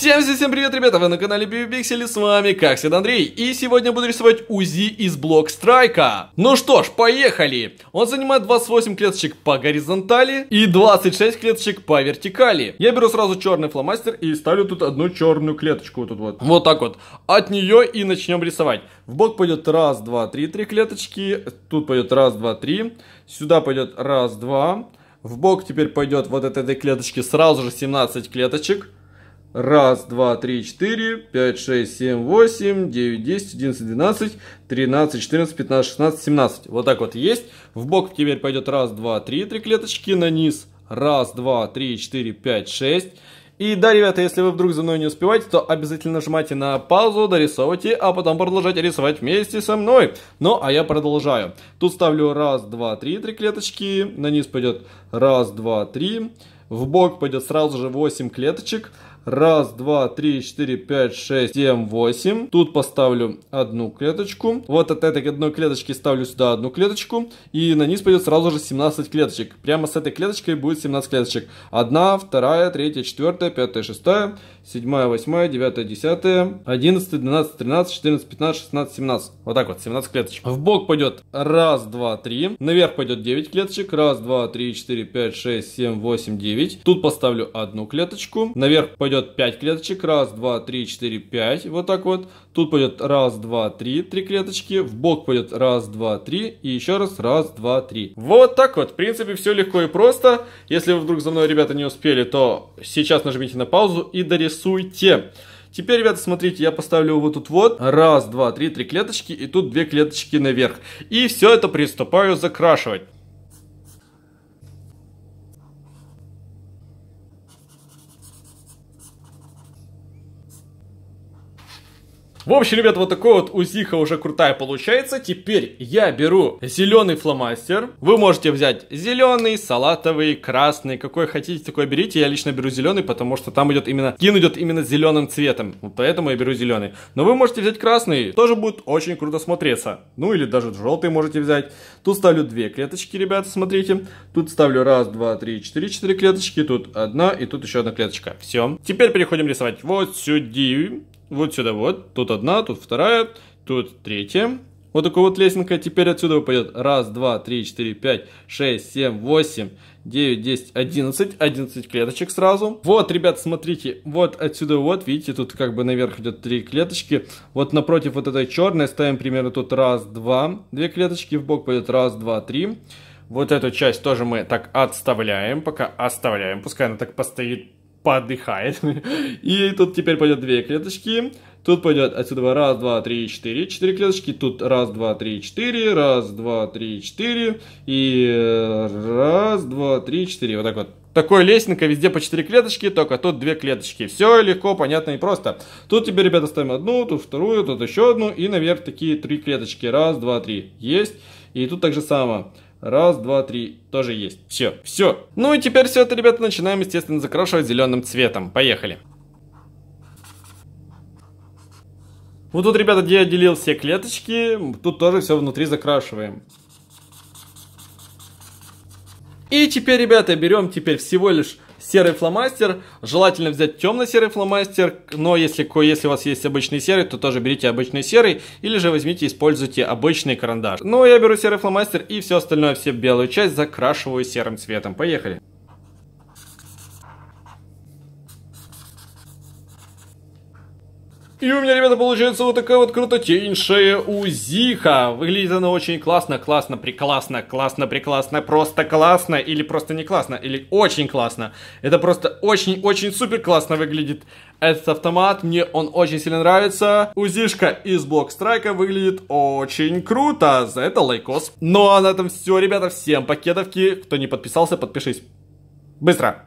Всем всем привет, ребята! Вы на канале BioPixel с вами, как всегда, Андрей. И сегодня буду рисовать УЗИ из блок страйка. Ну что ж, поехали! Он занимает 28 клеточек по горизонтали и 26 клеточек по вертикали. Я беру сразу черный фломастер и ставлю тут одну черную клеточку вот тут вот. Вот так вот. От нее и начнем рисовать. В бок пойдет раз, два, три, три клеточки. Тут пойдет раз, два, три. Сюда пойдет раз, два. В бок теперь пойдет вот от этой клеточки сразу же 17 клеточек. Раз, два, три, четыре, пять, шесть, семь, восемь, девять, десять, одиннадцать, двенадцать, тринадцать, четырнадцать, пятнадцать, шестнадцать, семнадцать. Вот так вот есть. В бок теперь пойдет раз, два, три, три клеточки на низ. Раз, два, три, четыре, пять, шесть. И да, ребята, если вы вдруг за мной не успеваете, то обязательно нажимайте на паузу, дорисовывайте, а потом продолжайте рисовать вместе со мной. Ну, а я продолжаю. Тут ставлю раз, два, три, три клеточки, на низ пойдет раз, два, три, в бок пойдет сразу же 8 клеточек. Раз, два, три, четыре, пять, шесть, семь, восемь. Тут поставлю одну клеточку. Вот от этой одной клеточки ставлю сюда одну клеточку. И на низ пойдет сразу же 17 клеточек. Прямо с этой клеточкой будет 17 клеточек. Одна, вторая, третья, четвертая, пятая, шестая, седьмая, восьмая, девятая, десятая, одиннадцатая, двенадцатая, тринадцать, четырнадцать, пятнадцать, шестнадцать, семнадцать. Вот так вот, 17 клеточек. В бок пойдет раз, два, три. Наверх пойдет 9 клеточек. Раз, два, три, четыре, пять, шесть, семь, восемь, девять. 9. Тут поставлю одну клеточку. Наверх пойдет 5 клеточек. Раз, два, три, четыре, пять. Вот так вот. Тут пойдет раз, два, три. Три клеточки. В бок пойдет раз, два, три. И еще раз. Раз, два, три. Вот так вот. В принципе, все легко и просто. Если вы вдруг за мной, ребята, не успели, то сейчас нажмите на паузу и дорисуйте. Теперь, ребята, смотрите, я поставлю вот тут вот. Раз, два, три, три клеточки. И тут две клеточки наверх. И все это приступаю закрашивать. В общем, ребят, вот такой вот УЗИХа уже крутая получается. Теперь я беру зеленый фломастер. Вы можете взять зеленый, салатовый, красный, какой хотите, такой берите. Я лично беру зеленый, потому что там идет именно, скин идет именно зеленым цветом. Поэтому я беру зеленый. Но вы можете взять красный, тоже будет очень круто смотреться. Ну или даже желтый можете взять. Тут ставлю две клеточки, ребят, смотрите. Тут ставлю раз, два, три, четыре, четыре клеточки. Тут одна и тут еще одна клеточка. Все. Теперь переходим рисовать вот сюда вот сюда вот, тут одна, тут вторая, тут третья. Вот такой вот лесенка. Теперь отсюда выпадет 1, 2, 3, 4, 5, 6, 7, 8, 9, 10, 11. 11 клеточек сразу. Вот, ребят, смотрите. Вот отсюда вот, видите, тут как бы наверх идет 3 клеточки. Вот напротив вот этой черной ставим примерно тут 1, 2, 2 клеточки. в бок пойдет 1, 2, 3. Вот эту часть тоже мы так отставляем, пока оставляем. Пускай она так постоит подыхает И тут теперь пойдет две клеточки. Тут пойдет отсюда раз, два, три, четыре, четыре клеточки. Тут раз, два, три, четыре, раз, два, три, четыре. И э, раз, два, три, четыре. Вот так вот. Такой лестника везде по четыре клеточки, только тут две клеточки. Все легко, понятно и просто. Тут тебе, ребята, ставим одну, тут вторую, тут еще одну. И наверх такие три клеточки. Раз, два, три. Есть. И тут так же самое. Раз, два, три. Тоже есть. Все, все. Ну и теперь все это, ребята, начинаем, естественно, закрашивать зеленым цветом. Поехали. Вот тут, ребята, где я делил все клеточки, тут тоже все внутри закрашиваем. И теперь, ребята, берем теперь всего лишь серый фломастер. Желательно взять темно-серый фломастер, но если, если у вас есть обычный серый, то тоже берите обычный серый, или же возьмите, используйте обычный карандаш. Ну, я беру серый фломастер и все остальное, все белую часть закрашиваю серым цветом. Поехали. И у меня, ребята, получается вот такая вот крутотеньшая УЗИХа. Выглядит она очень классно, классно, прекрасно, классно, прекрасно, просто классно, или просто не классно, или очень классно. Это просто очень-очень супер классно выглядит. Этот автомат, мне он очень сильно нравится. УЗИшка из Блок Страйка выглядит очень круто. За это лайкос. Ну а на этом все, ребята. Всем пакетовки. Кто не подписался, подпишись. Быстро!